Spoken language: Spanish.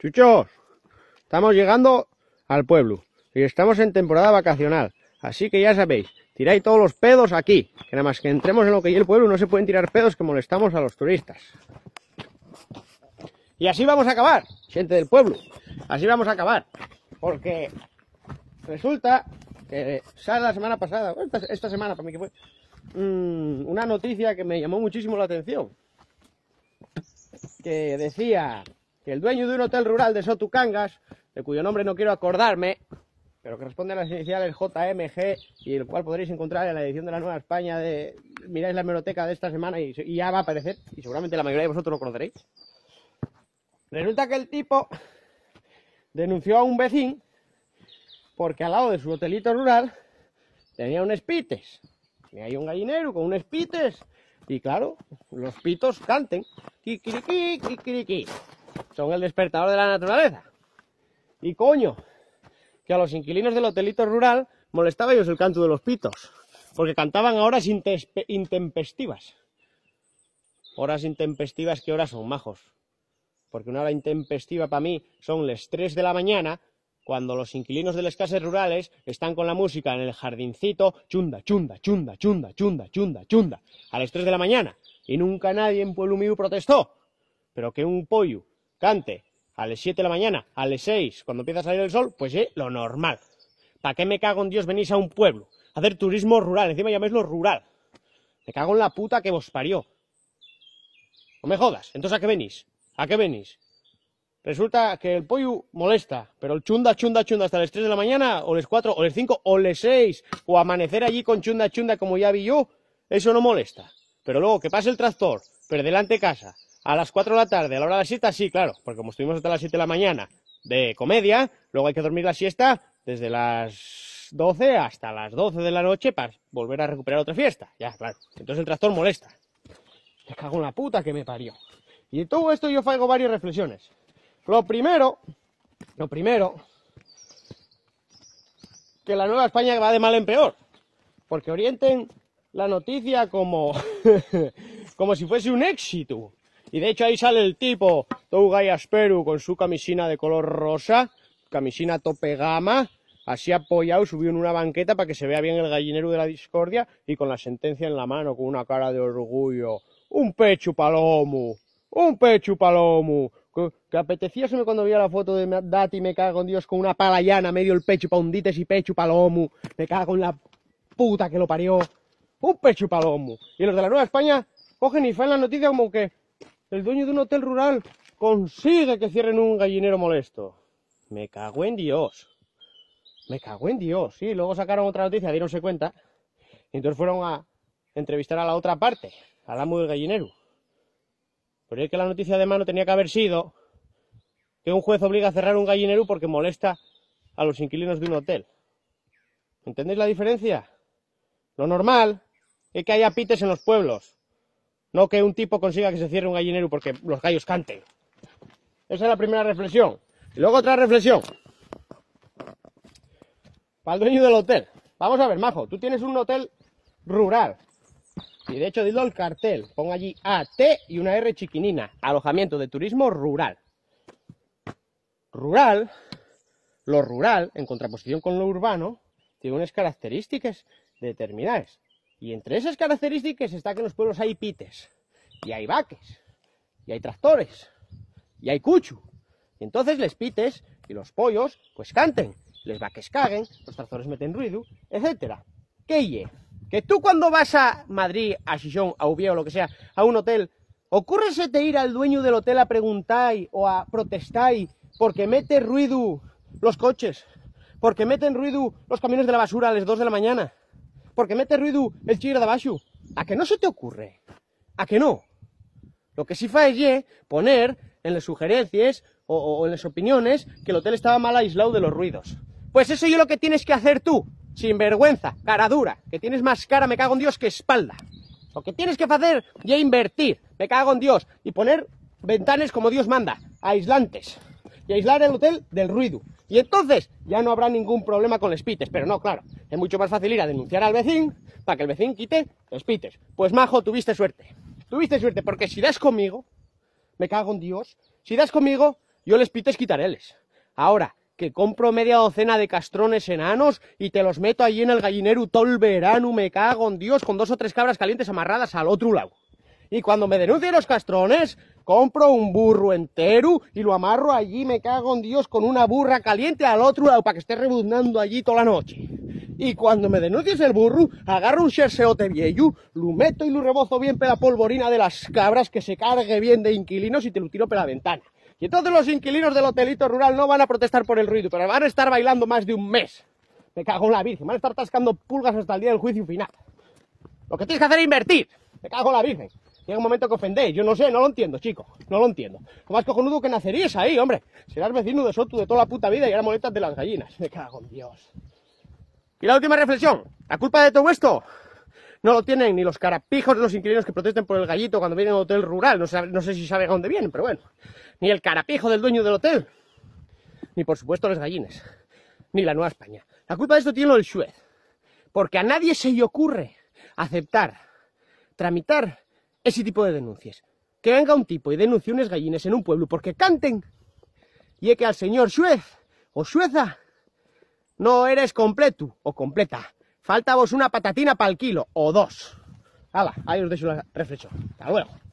Chuchos, estamos llegando al pueblo y estamos en temporada vacacional. Así que ya sabéis, tiráis todos los pedos aquí. Que nada más que entremos en lo que es el pueblo no se pueden tirar pedos que molestamos a los turistas. Y así vamos a acabar, gente del pueblo. Así vamos a acabar. Porque resulta que sale la semana pasada, esta, semana para mí que fue, mm, una noticia que me llamó muchísimo la atención. Que decía el dueño de un hotel rural de Sotucangas, de cuyo nombre no quiero acordarme, pero que responde a las iniciales JMG y el cual podréis encontrar en la edición de la Nueva España de miráis la hemeroteca de esta semana y, ya va a aparecer y seguramente la mayoría de vosotros lo conoceréis. Resulta que el tipo denunció a un vecino porque al lado de su hotelito rural tenía un espites. Tenía ahí un gallinero con un espites y claro, los pitos canten. Kikiriki, kikiriki son el despertador de la naturaleza. Y coño, que a los inquilinos del hotelito rural molestaba ellos el canto de los pitos, porque cantaban a horas intempestivas. Horas intempestivas, ¿qué horas son, majos? Porque una hora intempestiva para mí son las 3 de la mañana, cuando los inquilinos de las casas rurales están con la música en el jardincito, chunda, chunda, chunda, chunda, chunda, chunda, chunda, a las 3 de la mañana. Y nunca nadie en Pueblo Mío protestó. Pero que un pollo cante a las 7 de la mañana, a las 6, cuando empieza a salir el sol, pues eh, lo normal. ¿Para qué me cago en Dios venís a un pueblo? A hacer turismo rural, encima lo rural. Me cago en la puta que vos parió. No me jodas. Entonces, ¿a qué venís? ¿A qué venís? Resulta que el pollo molesta, pero el chunda, chunda, chunda hasta las 3 de la mañana, o las 4, o las 5, o las 6, o amanecer allí con chunda, chunda como ya vi yo, eso no molesta. Pero luego que pase el tractor, pero delante casa, a las 4 de la tarde, a la hora de la siesta, sí, claro, porque como estuvimos hasta las 7 de la mañana de comedia, luego hay que dormir la siesta desde las 12 hasta las 12 de la noche para volver a recuperar otra fiesta. Ya, claro. Entonces el tractor molesta. Te cago en la puta que me parió. Y de todo esto yo hago varias reflexiones. Lo primero, lo primero, que la Nueva España va de mal en peor. Porque orienten la noticia como, como si fuese un éxito. Y de hecho ahí sale el tipo, Tougay Asperu, con su camisina de color rosa, camisina tope gama, así apoyado, subió en una banqueta para que se vea bien el gallinero de la discordia y con la sentencia en la mano, con una cara de orgullo. Un pecho palomo, un pecho palomo. Que, que cuando vi la foto de Dati, me cago en Dios, con una pala llana, medio el pecho, paundites y pecho palomo. Me cago en la puta que lo parió. Un pecho palomo. Y los de la Nueva España cogen y fan la noticia como que el dueño de un hotel rural consigue que cierren un gallinero molesto. Me cagó en Dios. Me cagó en Dios. Sí, luego sacaron otra noticia, dieronse cuenta. Y entonces fueron a entrevistar a la otra parte, al amo del gallinero. Pero es que la noticia de mano tenía que haber sido que un juez obliga a cerrar un gallinero porque molesta a los inquilinos de un hotel. ¿Entendéis la diferencia? Lo normal es que haya pites en los pueblos. No que un tipo consiga que se cierre un gallinero porque los gallos canten. Esa es la primera reflexión. Y luego otra reflexión. Para el dueño del hotel. Vamos a ver, Majo, tú tienes un hotel rural. Y de hecho, dilo al cartel. Pon allí AT y una R chiquinina. Alojamiento de turismo rural. Rural, lo rural, en contraposición con lo urbano, tiene unas características determinadas. Y entre esas características está que en los pueblos hay pites, y hay vaques, y hay tractores, y hay cuchu. Y entonces les pites y los pollos pues canten, les vaques caguen, los tractores meten ruido, etcétera. ¿Qué Que tú cuando vas a Madrid, a Xixón, a o lo que sea, a un hotel, te ir al dueño del hotel a preguntar o a protestar porque mete ruido los coches, porque meten ruido los camiones de la basura a las 2 de la mañana, porque mete ruido el chirra de abajo. ¿A que no se te ocurre? ¿A que no? Lo que sí fa poner en las sugerencias o, en las opiniones que el hotel estaba mal aislado de los ruidos. Pues eso es lo que tienes que hacer tú, sin vergüenza, cara dura, que tienes más cara, me cago en Dios, que espalda. Lo que tienes que hacer es invertir, me cago en Dios, y poner ventanas como Dios manda, aislantes, y aislar el hotel del ruido. Y entonces ya no habrá ningún problema con los pites. Pero no, claro, es mucho más fácil ir a denunciar al vecino para que el vecino quite los pites. Pues majo, tuviste suerte. Tuviste suerte, porque si das conmigo, me cago en Dios, si das conmigo, yo les pites quitaréles. Ahora, que compro media docena de castrones enanos y te los meto allí en el gallinero todo el verano, me cago en Dios, con dos o tres cabras calientes amarradas al otro lado. Y cuando me denuncien los castrones, compro un burro entero y lo amarro allí, me cago en Dios, con una burra caliente al otro lado para que esté rebuznando allí toda la noche. Y cuando me denuncies el burro, agarro un xerxeote viejo, lo meto y lo rebozo bien pela polvorina de las cabras que se cargue bien de inquilinos y te lo tiro pela ventana. Y entonces los inquilinos del hotelito rural no van a protestar por el ruido, pero van a estar bailando más de un mes. Me cago en la virgen, van a estar tascando pulgas hasta el día del juicio final. Lo que tienes que hacer es invertir. Me cago en la virgen. Llega un momento que ofendéis. Yo no sé, no lo entiendo, chicos. No lo entiendo. Lo más cojonudo que nacerías ahí, hombre. Serás vecino de Soto de toda la puta vida y ahora molestas de las gallinas. Me cago en Dios. Y la última reflexión. La culpa de todo esto no lo tienen ni los carapijos de los inquilinos que protesten por el gallito cuando vienen a un hotel rural. No, no sé si sabe a dónde vienen, pero bueno. Ni el carapijo del dueño del hotel. Ni por supuesto las gallinas. Ni la Nueva España. La culpa de esto tiene lo del Suez. Porque a nadie se le ocurre aceptar, tramitar ese tipo de denuncias. Que venga un tipo y denuncie unas gallines en un pueblo porque canten y es que al señor Suez o Sueza no eres completo o completa. Falta vos una patatina para el kilo o dos. Hala, ahí os dejo la reflexión. Hasta luego.